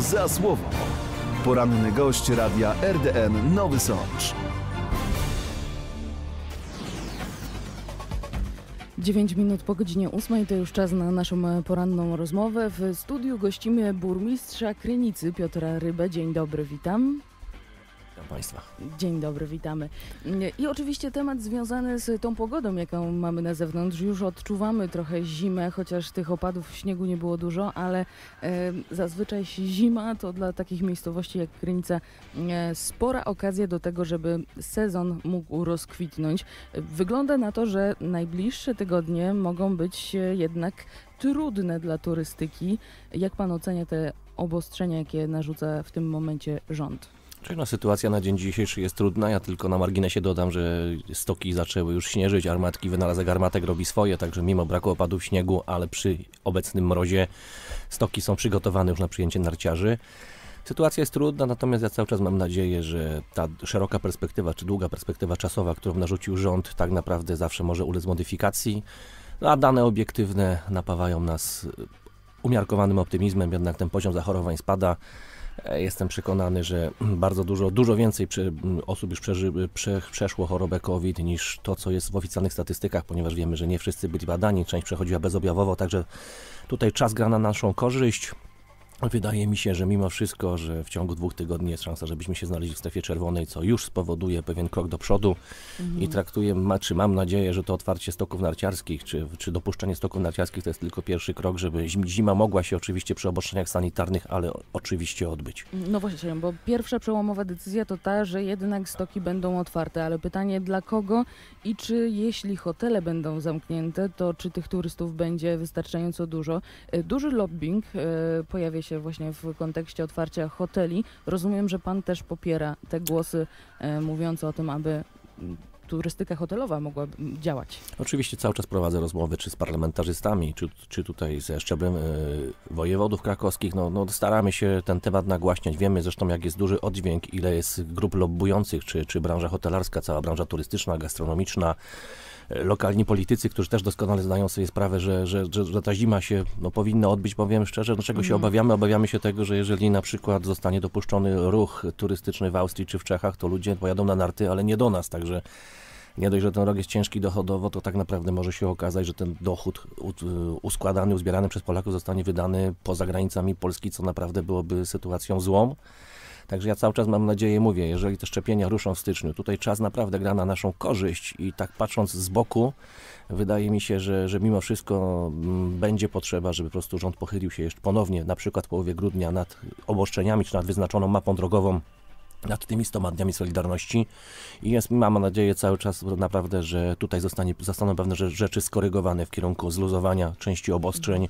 za słowo. Poranny gość radia RDN Nowy Sącz. 9 minut po godzinie 8 to już czas na naszą poranną rozmowę. W studiu gościmy burmistrza Krynicy Piotra Rybę. Dzień dobry, witam. Witam Państwa. Dzień dobry, witamy. I oczywiście temat związany z tą pogodą, jaką mamy na zewnątrz. Już odczuwamy trochę zimę, chociaż tych opadów śniegu nie było dużo, ale e, zazwyczaj zima to dla takich miejscowości jak Krynica e, spora okazja do tego, żeby sezon mógł rozkwitnąć. Wygląda na to, że najbliższe tygodnie mogą być jednak trudne dla turystyki. Jak Pan ocenia te obostrzenia, jakie narzuca w tym momencie rząd? Czyli no, sytuacja na dzień dzisiejszy jest trudna. Ja tylko na marginesie dodam, że stoki zaczęły już śnieżyć, armatki, wynalazek armatek robi swoje, także mimo braku opadów śniegu, ale przy obecnym mrozie stoki są przygotowane już na przyjęcie narciarzy. Sytuacja jest trudna, natomiast ja cały czas mam nadzieję, że ta szeroka perspektywa, czy długa perspektywa czasowa, którą narzucił rząd, tak naprawdę zawsze może ulec modyfikacji, no, a dane obiektywne napawają nas umiarkowanym optymizmem, jednak ten poziom zachorowań spada. E, jestem przekonany, że bardzo dużo, dużo więcej mm, osób już przeży, prze, przeszło chorobę COVID niż to, co jest w oficjalnych statystykach, ponieważ wiemy, że nie wszyscy byli badani, część przechodziła bezobjawowo, także tutaj czas gra na naszą korzyść. Wydaje mi się, że mimo wszystko, że w ciągu dwóch tygodni jest szansa, żebyśmy się znaleźli w strefie czerwonej, co już spowoduje pewien krok do przodu mhm. i traktuję, ma, czy mam nadzieję, że to otwarcie stoków narciarskich, czy, czy dopuszczenie stoków narciarskich to jest tylko pierwszy krok, żeby zima mogła się oczywiście przy obostrzeniach sanitarnych, ale oczywiście odbyć. No właśnie, bo pierwsza przełomowa decyzja to ta, że jednak stoki będą otwarte, ale pytanie dla kogo i czy jeśli hotele będą zamknięte, to czy tych turystów będzie wystarczająco dużo? E, duży lobbying e, pojawia się się właśnie w kontekście otwarcia hoteli. Rozumiem, że pan też popiera te głosy e, mówiące o tym, aby turystyka hotelowa mogła działać. Oczywiście cały czas prowadzę rozmowy czy z parlamentarzystami, czy, czy tutaj ze szczeblem y, wojewodów krakowskich. No, no, staramy się ten temat nagłaśniać. Wiemy zresztą, jak jest duży oddźwięk, ile jest grup lobbujących, czy, czy branża hotelarska, cała branża turystyczna, gastronomiczna lokalni politycy, którzy też doskonale zdają sobie sprawę, że, że, że, że ta zima się no, powinna odbyć, powiem szczerze, no, czego się mhm. obawiamy? Obawiamy się tego, że jeżeli na przykład zostanie dopuszczony ruch turystyczny w Austrii czy w Czechach, to ludzie pojadą na narty, ale nie do nas, także nie dość, że ten rok jest ciężki dochodowo, to tak naprawdę może się okazać, że ten dochód uskładany, uzbierany przez Polaków zostanie wydany poza granicami Polski, co naprawdę byłoby sytuacją złą. Także ja cały czas mam nadzieję, mówię, jeżeli te szczepienia ruszą w styczniu, tutaj czas naprawdę gra na naszą korzyść i tak patrząc z boku, wydaje mi się, że, że mimo wszystko mm, będzie potrzeba, żeby po prostu rząd pochylił się jeszcze ponownie, na przykład w połowie grudnia nad obostrzeniami czy nad wyznaczoną mapą drogową nad tymi 100 dniami Solidarności i jest, mam nadzieję cały czas naprawdę, że tutaj zostanie, zostaną pewne rzeczy skorygowane w kierunku zluzowania części obostrzeń,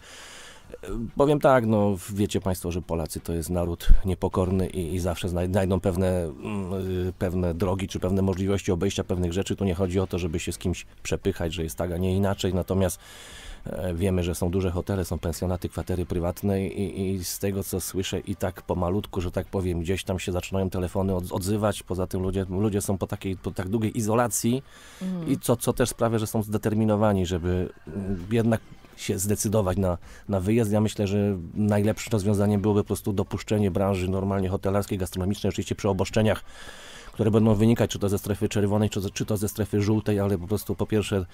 Powiem tak, no wiecie Państwo, że Polacy to jest naród niepokorny i, i zawsze znajdą pewne, mm, y, pewne drogi czy pewne możliwości obejścia pewnych rzeczy. Tu nie chodzi o to, żeby się z kimś przepychać, że jest tak, a nie inaczej. Natomiast e, Wiemy, że są duże hotele, są pensjonaty, kwatery prywatne i, i, z tego co słyszę i tak pomalutku, że tak powiem, gdzieś tam się zaczynają telefony od, odzywać. Poza tym ludzie, ludzie są po takiej, po tak długiej izolacji mhm. i co, co też sprawia, że są zdeterminowani, żeby mm, jednak się zdecydować na, na wyjazd. Ja myślę, że najlepszym rozwiązaniem byłoby po prostu dopuszczenie branży normalnie hotelarskiej, gastronomicznej, oczywiście przy oboszczeniach które będą wynikać czy to ze strefy czerwonej, czy, czy to ze strefy żółtej, ale po prostu po pierwsze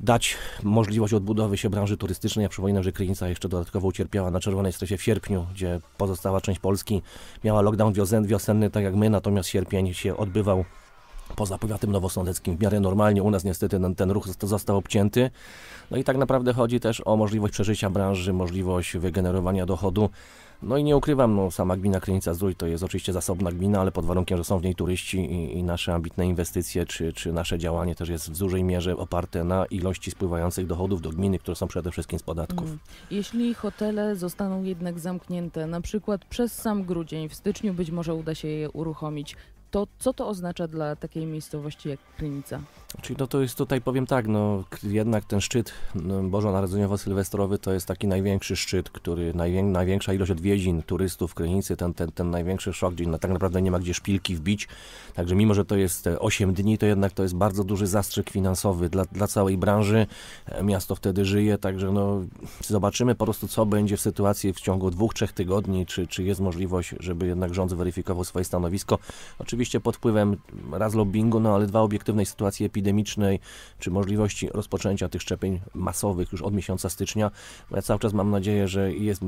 dać możliwość odbudowy się branży turystycznej. Ja przypominam, że Krynica jeszcze dodatkowo ucierpiała na czerwonej strefie w sierpniu, gdzie pozostała część Polski miała lockdown wiosenny, tak jak my, natomiast sierpień się odbywał poza powiatem nowosądeckim w miarę normalnie. U nas niestety ten, ten ruch został obcięty. No i tak naprawdę chodzi też o możliwość przeżycia branży, możliwość wygenerowania dochodu. No i nie ukrywam, no, sama gmina Krynica Zdrój to jest oczywiście zasobna gmina, ale pod warunkiem, że są w niej turyści i, i nasze ambitne inwestycje, czy, czy nasze działanie też jest w dużej mierze oparte na ilości spływających dochodów do gminy, które są przede wszystkim z podatków. Mm. Jeśli hotele zostaną jednak zamknięte, na przykład przez sam grudzień, w styczniu być może uda się je uruchomić, to co to oznacza dla takiej miejscowości jak Krynica? Czyli no to jest tutaj, powiem tak, no jednak ten szczyt no, bożonarodzeniowo-sylwestrowy to jest taki największy szczyt, który, najwię, największa ilość odwiedzin, turystów, krynicy, ten, ten, ten największy szok, gdzie no, tak naprawdę nie ma gdzie szpilki wbić. Także mimo, że to jest 8 e, dni, to jednak to jest bardzo duży zastrzyk finansowy dla, dla całej branży. E, miasto wtedy żyje, także no zobaczymy po prostu, co będzie w sytuacji w ciągu dwóch, trzech tygodni, czy, czy jest możliwość, żeby jednak rząd zweryfikował swoje stanowisko. Oczywiście pod wpływem raz lobbingu, no ale dwa obiektywnej sytuacji epidemii epidemicznej, czy możliwości rozpoczęcia tych szczepień masowych już od miesiąca stycznia. Ja cały czas mam nadzieję, że jest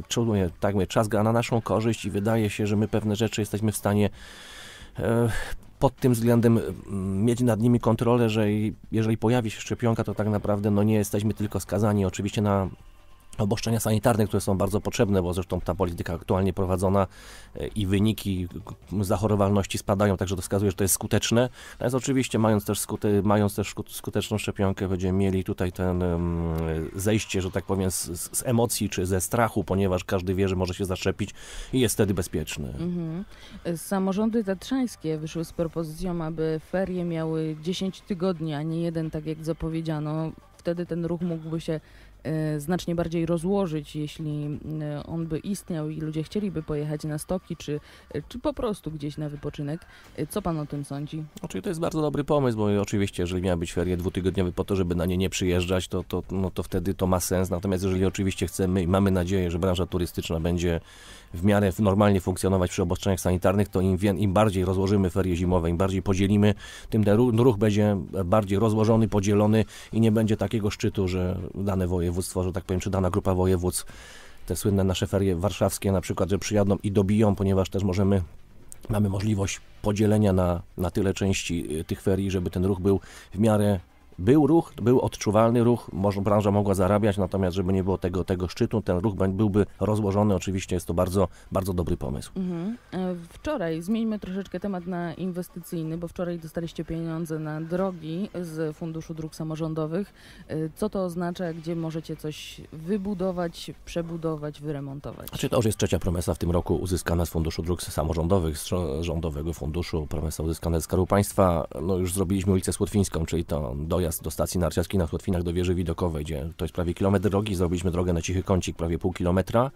tak mówię, czas gra na naszą korzyść i wydaje się, że my pewne rzeczy jesteśmy w stanie e, pod tym względem mieć nad nimi kontrolę, że jeżeli pojawi się szczepionka, to tak naprawdę no, nie jesteśmy tylko skazani oczywiście na obostrzenia sanitarne, które są bardzo potrzebne, bo zresztą ta polityka aktualnie prowadzona e, i wyniki zachorowalności spadają, także to wskazuje, że to jest skuteczne. Natomiast oczywiście mając też, skute, mając też skuteczną szczepionkę będziemy mieli tutaj ten zejście, że tak powiem, z, z, emocji czy ze strachu, ponieważ każdy wie, że może się zaszczepić i jest wtedy bezpieczny. Mhm. Samorządy tatrzańskie wyszły z propozycją, aby ferie miały 10 tygodni, a nie jeden, tak jak zapowiedziano wtedy ten ruch mógłby się E, znacznie bardziej rozłożyć, jeśli e, on by istniał i ludzie chcieliby pojechać na stoki, czy, e, czy po prostu gdzieś na wypoczynek. Co pan o tym sądzi? Oczywiście znaczy, to jest bardzo dobry pomysł, bo oczywiście, jeżeli miały być ferie dwutygodniowe po to, żeby na nie nie przyjeżdżać, to, to, no to wtedy to ma sens. Natomiast jeżeli oczywiście chcemy i mamy nadzieję, że branża turystyczna będzie w miarę normalnie funkcjonować przy obostrzeniach sanitarnych, to im, im bardziej rozłożymy ferie zimowe, im bardziej podzielimy, tym ten ruch będzie bardziej rozłożony, podzielony i nie będzie takiego szczytu, że dane województwo województwo, że tak powiem, czy dana grupa województw, te słynne nasze ferie warszawskie na przykład, że przyjadą i dobiją, ponieważ też możemy mamy możliwość podzielenia na, na tyle części y, tych ferii, żeby ten ruch był w miarę był ruch, był odczuwalny ruch, może branża mogła zarabiać, natomiast żeby nie było tego, tego szczytu, ten ruch byłby rozłożony. Oczywiście jest to bardzo, bardzo dobry pomysł. Mhm. E, wczoraj zmieńmy troszeczkę temat na inwestycyjny, bo wczoraj dostaliście pieniądze na drogi z Funduszu Dróg Samorządowych. E, co to oznacza, gdzie możecie coś wybudować, przebudować, wyremontować? Znaczy to już jest trzecia promesa w tym roku uzyskana z Funduszu Dróg Samorządowych, z Rządowego Funduszu, promesa uzyskana z Skarbu Państwa. No już zrobiliśmy ulicę Słotwińską, czyli to dojazd dojazd do stacji narciarskiej na Chłotwinach do wieży widokowej, gdzie to jest prawie kilometr drogi, zrobiliśmy drogę na cichy kącik, prawie pół kilometra.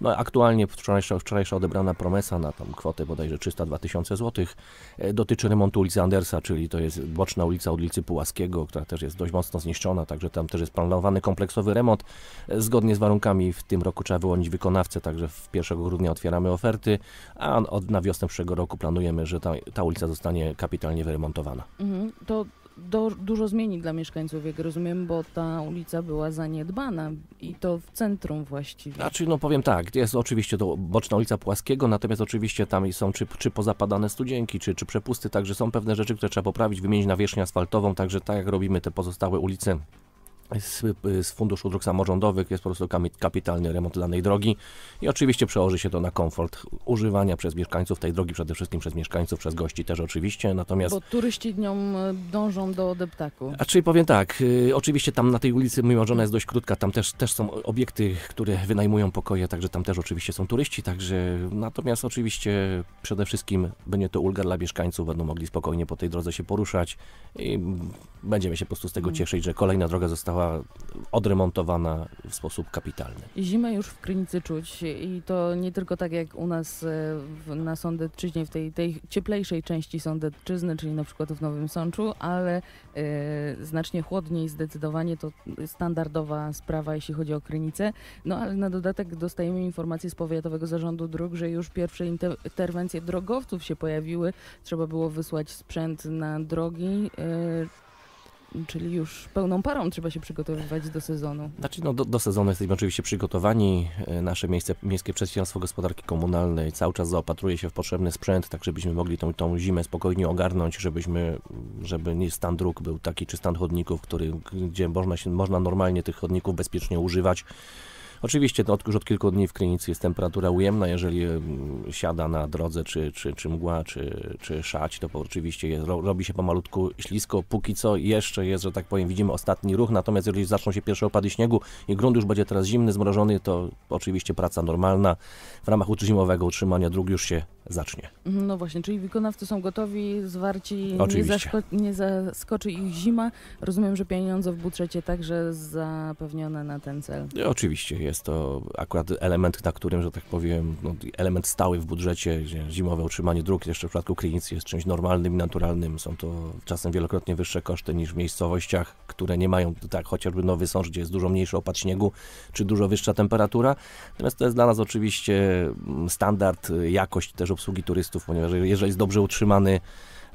No aktualnie wczorajsza, wczorajsza odebrana promesa na tam kwotę bodajże 302 tysiące złotych e, dotyczy remontu ulicy Andersa, czyli to jest boczna ulica od ulicy Pułaskiego, która też jest dość mocno zniszczona, także tam też jest planowany kompleksowy remont. E, zgodnie z warunkami w tym roku trzeba wyłonić wykonawcę, także w 1 grudnia otwieramy oferty, a od, na wiosnę przyszłego roku planujemy, że ta, ta ulica zostanie kapitalnie wyremontowana. Mhm, to do, dużo zmieni dla mieszkańców, jak rozumiem, bo ta ulica była zaniedbana i to w centrum właściwie. Znaczy, no powiem tak, jest oczywiście to boczna ulica Płaskiego, natomiast oczywiście tam są czy, czy pozapadane studzienki, czy, czy przepusty, także są pewne rzeczy, które trzeba poprawić, wymienić wierzchnię asfaltową, także tak jak robimy te pozostałe ulice z, z Funduszu Dróg Samorządowych jest po prostu kapitalny remont danej drogi i oczywiście przełoży się to na komfort używania przez mieszkańców tej drogi, przede wszystkim przez mieszkańców, przez gości też oczywiście, natomiast... Bo turyści nią e, dążą do deptaku. A czyli powiem tak, y, oczywiście tam na tej ulicy, mimo że ona jest dość krótka, tam też, też są obiekty, które wynajmują pokoje, także tam też oczywiście są turyści, także natomiast oczywiście przede wszystkim będzie to ulga dla mieszkańców, będą mogli spokojnie po tej drodze się poruszać i będziemy się po prostu z tego mm. cieszyć, że kolejna droga została została odremontowana w sposób kapitalny. Zimę już w Krynicy czuć i to nie tylko tak jak u nas e, na Sądetczyźnie, w tej, tej cieplejszej części Sądetczyzny, czyli na przykład w Nowym Sączu, ale e, znacznie chłodniej zdecydowanie to standardowa sprawa, jeśli chodzi o Krynicę. No ale na dodatek dostajemy informacje z Powiatowego Zarządu Dróg, że już pierwsze inter interwencje drogowców się pojawiły. Trzeba było wysłać sprzęt na drogi, e, Czyli już pełną parą trzeba się przygotowywać do sezonu. Znaczy, no, do, do sezonu jesteśmy oczywiście przygotowani. E, nasze miejsce, Miejskie Przedsiębiorstwo Gospodarki Komunalnej cały czas zaopatruje się w potrzebny sprzęt, tak żebyśmy mogli tą, tą zimę spokojnie ogarnąć, żebyśmy, żeby nie stan dróg był taki, czy stan chodników, który, gdzie można, się, można normalnie tych chodników bezpiecznie używać. Oczywiście to no, od, już od kilku dni w klinicy jest temperatura ujemna, jeżeli siada na drodze czy, czy, czy mgła, czy, czy szać, to oczywiście jest, robi się pomalutku ślisko. Póki co jeszcze jest, że tak powiem, widzimy ostatni ruch, natomiast jeżeli zaczną się pierwsze opady śniegu i grunt już będzie teraz zimny, zmrożony, to oczywiście praca normalna w ramach zimowego utrzymania dróg już się zacznie. No właśnie, czyli wykonawcy są gotowi, zwarci, Oczywiście. nie, nie zaskoczy ich zima. Rozumiem, że pieniądze w budżecie także zapewnione na ten cel. I no, oczywiście, jest to akurat element, na którym, że tak powiem, no, element stały w budżecie, zimowe utrzymanie dróg, jeszcze w przypadku Krynicy jest czymś normalnym i naturalnym. Są to czasem wielokrotnie wyższe koszty niż w miejscowościach, które nie mają, tak chociażby Nowy Sącz, gdzie jest dużo mniejszy opad śniegu, czy dużo wyższa temperatura. Natomiast to jest dla nas oczywiście mm, standard, jakość też obsługi turystów, ponieważ jeżeli jest dobrze utrzymany,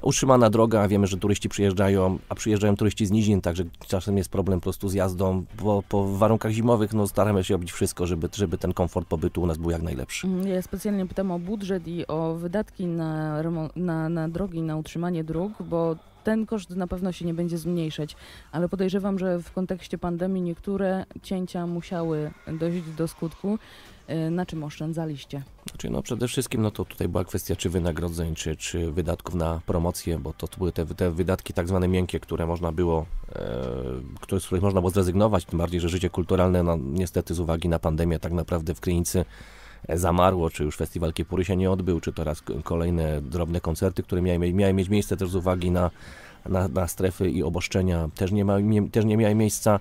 utrzymana droga, wiemy, że turyści przyjeżdżają, a przyjeżdżają turyści z nizin, także czasem jest problem po prostu z jazdą, bo po warunkach zimowych no, staramy się robić wszystko, żeby, żeby ten komfort pobytu u nas był jak najlepszy. Mm, ja specjalnie pytam o budżet i o wydatki na, na, na drogi, na utrzymanie dróg, bo ten koszt na pewno się nie będzie zmniejszać, ale podejrzewam, że w kontekście pandemii niektóre cięcia musiały dojść do skutku E, na czym oszczędzaliście? Znaczy, no przede wszystkim no to tutaj była kwestia czy wynagrodzeń, czy, czy wydatków na promocję, bo to, to były te, te wydatki tak zwane miękkie, które można było, e, z których można było zrezygnować, tym bardziej, że życie kulturalne no, niestety z uwagi na pandemię tak naprawdę w Krynicy e, zamarło, czy już festiwal Kiepury się nie odbył, czy teraz kolejne drobne koncerty, które miały, miały mieć miejsce też z uwagi na, na, na strefy i oboszczenia, też nie, ma, nie, też nie miały miejsca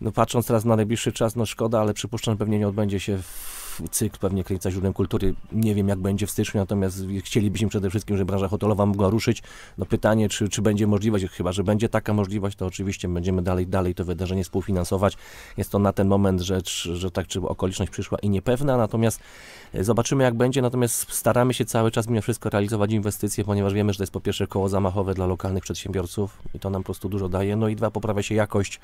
no patrząc teraz na najbliższy czas, no szkoda, ale przypuszczam, pewnie nie odbędzie się w cykl pewnie Kręca Źródłem Kultury. Nie wiem, jak będzie w styczniu, natomiast chcielibyśmy przede wszystkim, żeby branża hotelowa mogła ruszyć. No pytanie, czy, czy będzie możliwość, chyba, że będzie taka możliwość, to oczywiście będziemy dalej, dalej to wydarzenie współfinansować. Jest to na ten moment rzecz, że tak, czy okoliczność przyszła i niepewna, natomiast e, zobaczymy, jak będzie, natomiast staramy się cały czas mimo wszystko realizować inwestycje, ponieważ wiemy, że to jest po pierwsze koło zamachowe dla lokalnych przedsiębiorców i to nam po prostu dużo daje, no i dwa, poprawia się jakość,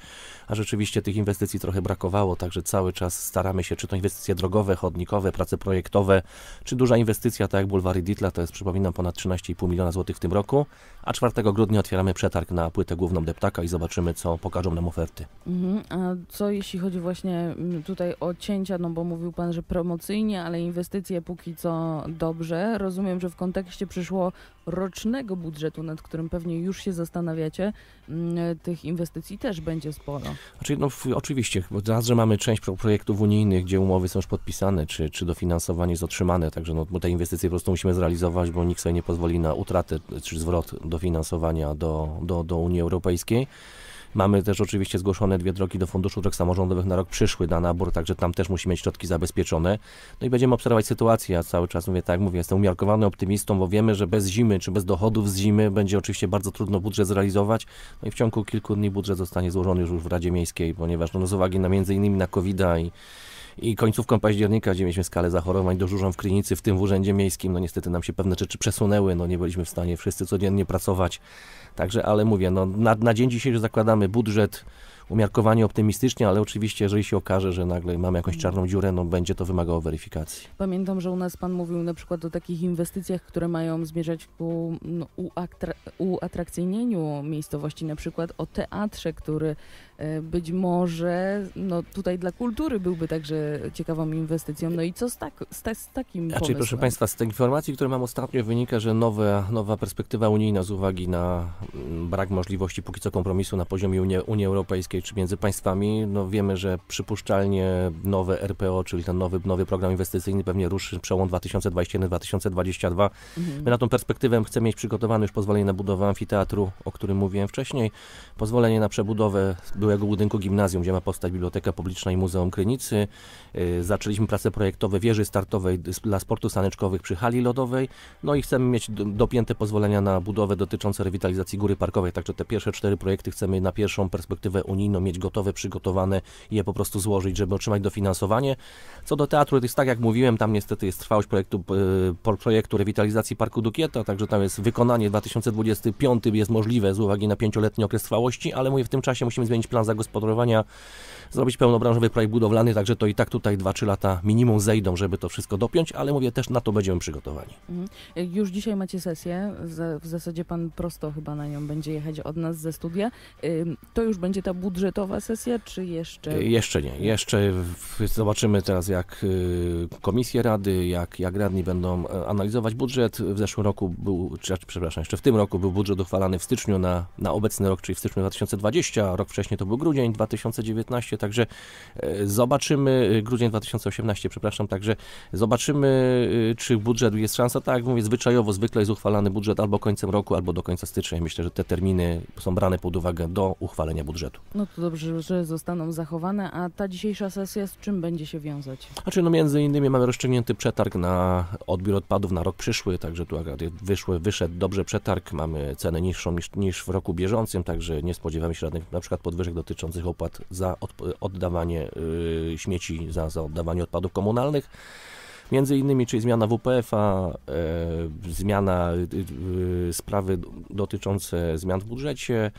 a rzeczywiście tych inwestycji trochę brakowało, także cały czas staramy się, czy to inwestycje drogowe, chodnikowe, prace projektowe, czy duża inwestycja, tak jak bulwary Ditla, to jest przypominam ponad 13,5 miliona złotych w tym roku, a 4 grudnia otwieramy przetarg na płytę główną Deptaka i zobaczymy, co pokażą nam oferty. Mhm. A co jeśli chodzi właśnie tutaj o cięcia, no bo mówił Pan, że promocyjnie, ale inwestycje póki co dobrze. Rozumiem, że w kontekście przyszło rocznego budżetu, nad którym pewnie już się zastanawiacie, tych inwestycji też będzie sporo. Znaczy, no, oczywiście, raz, że mamy część projektów unijnych, gdzie umowy są już podpisane, czy, czy dofinansowanie jest otrzymane, także no, te inwestycje po prostu musimy zrealizować, bo nikt sobie nie pozwoli na utratę czy zwrot dofinansowania do, do, do Unii Europejskiej. Mamy też oczywiście zgłoszone dwie drogi do Funduszu Dróg Samorządowych na rok przyszły na nabór, także tam też musimy mieć środki zabezpieczone. No i będziemy obserwować sytuację. Ja cały czas mówię, tak jak mówię, jestem umiarkowany optymistą, bo wiemy, że bez zimy, czy bez dochodów z zimy będzie oczywiście bardzo trudno budżet zrealizować. No i w ciągu kilku dni budżet zostanie złożony już w Radzie Miejskiej, ponieważ no, z uwagi na między innymi na covid a i i końcówką października, gdzie mieliśmy skalę zachorowań dużą w klinicy, w tym w urzędzie miejskim, no niestety nam się pewne rzeczy przesunęły, no nie byliśmy w stanie wszyscy codziennie pracować. Także, ale mówię, no na, na dzień dzisiejszy zakładamy budżet umiarkowanie optymistycznie, ale oczywiście, jeżeli się okaże, że nagle mamy jakąś czarną dziurę, no będzie to wymagało weryfikacji. Pamiętam, że u nas Pan mówił na przykład o takich inwestycjach, które mają zmierzać ku no, uatrakcyjnieniu miejscowości, na przykład o teatrze, który E, być może, no tutaj dla kultury byłby także ciekawą inwestycją. No i co z, tak, z, z takim znaczy, pomysłem? Proszę Państwa, z tych informacji, które mam ostatnio wynika, że nowe, nowa perspektywa unijna z uwagi na mm, brak możliwości póki co kompromisu na poziomie Unii, Unii Europejskiej czy między państwami, no wiemy, że przypuszczalnie nowe RPO, czyli ten nowy, nowy program inwestycyjny pewnie ruszy przełom 2021-2022. Mhm. My na tą perspektywę chcemy mieć przygotowane już pozwolenie na budowę amfiteatru, o którym mówiłem wcześniej, pozwolenie na przebudowę byłego byłego budynku gimnazjum, gdzie ma powstać Biblioteka Publiczna i Muzeum Krynicy. Y, zaczęliśmy prace projektowe wieży startowej dla sportu saneczkowych przy hali lodowej. No i chcemy mieć dopięte pozwolenia na budowę dotyczące rewitalizacji Góry Parkowej. Także te pierwsze cztery projekty chcemy na pierwszą perspektywę unijną mieć gotowe, przygotowane i je po prostu złożyć, żeby otrzymać dofinansowanie. Co do teatru, to jest tak jak mówiłem, tam niestety jest trwałość projektu, y, projektu rewitalizacji Parku Dukieta, także tam jest wykonanie 2025 jest możliwe z uwagi na pięcioletni okres trwałości, ale mówię, w tym czasie musimy zmienić plan zagospodarowania, zrobić pełnobranżowy projekt budowlany, także to i tak tutaj 2-3 lata minimum zejdą, żeby to wszystko dopiąć, ale mówię, też na to będziemy przygotowani. Mhm. Już dzisiaj macie sesję, w zasadzie pan prosto chyba na nią będzie jechać od nas ze studia. To już będzie ta budżetowa sesja, czy jeszcze? Y, jeszcze nie, jeszcze zobaczymy teraz jak y, komisje rady, jak, jak radni będą e, analizować budżet. W zeszłym roku był, czy, przepraszam, jeszcze w tym roku był budżet uchwalany w styczniu na, na obecny rok, czyli w styczniu 2020, rok wcześniej to to był grudzień 2019, także e, zobaczymy, e, grudzień 2018, przepraszam, także zobaczymy, e, czy budżet jest szansa, tak jak mówię, zwyczajowo zwykle jest uchwalany budżet albo końcem roku, albo do końca stycznia. Myślę, że te terminy są brane pod uwagę do uchwalenia budżetu. No to dobrze, że zostaną zachowane, a ta dzisiejsza sesja z czym będzie się wiązać? Znaczy, no między innymi mamy rozstrzygnięty przetarg na odbiór odpadów na rok przyszły, także tu wyszły, wyszedł dobrze przetarg, mamy cenę niższą niż, niż w roku bieżącym, także nie spodziewamy się żadnych na przykład podwyżek przepisach dotyczących opłat za oddawanie y, śmieci, za, za oddawanie odpadów komunalnych. Między innymi, czyli zmiana WPF-a, e, zmiana e, e, sprawy dotyczące zmian w budżecie,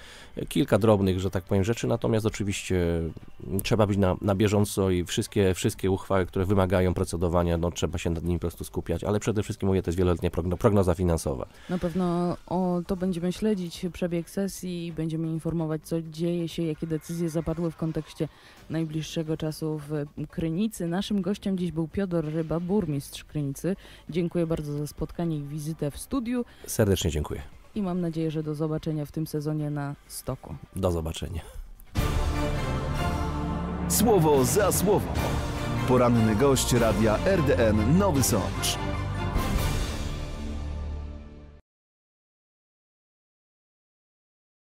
kilka drobnych, że tak powiem, rzeczy, natomiast oczywiście mm, trzeba być na, na bieżąco i wszystkie, wszystkie uchwały, które wymagają procedowania, no trzeba się nad nimi po prostu skupiać, ale przede wszystkim mówię, to jest wieloletnia progno, prognoza finansowa. Na pewno o, to będziemy śledzić przebieg sesji i będziemy informować, co dzieje się, jakie decyzje zapadły w kontekście najbliższego czasu w Krynicy. Naszym gościem dziś był Piotr Ryba, bur burmistrz Krynicy. Dziękuję bardzo za spotkanie i wizytę w studiu. Serdecznie dziękuję. I mam nadzieję, że do zobaczenia w tym sezonie na Stoku. Do zobaczenia. Słowo za słowo. Poranny gość radia RDN Nowy Sącz.